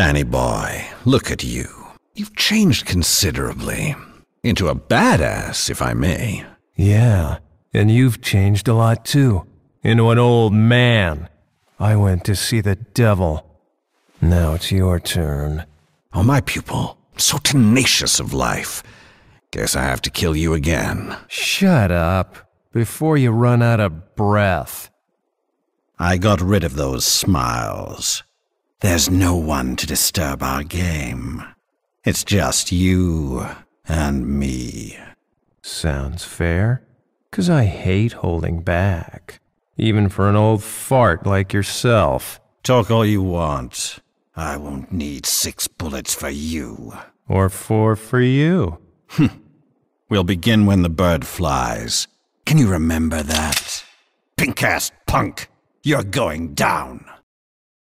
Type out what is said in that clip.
Danny boy, look at you. You've changed considerably. Into a badass, if I may. Yeah, and you've changed a lot too. Into an old man. I went to see the devil. Now it's your turn. Oh, my pupil. So tenacious of life. Guess I have to kill you again. Shut up, before you run out of breath. I got rid of those smiles. There's no one to disturb our game. It's just you and me. Sounds fair. Cause I hate holding back. Even for an old fart like yourself. Talk all you want. I won't need six bullets for you. Or four for you. we'll begin when the bird flies. Can you remember that? Pink-ass punk! You're going down!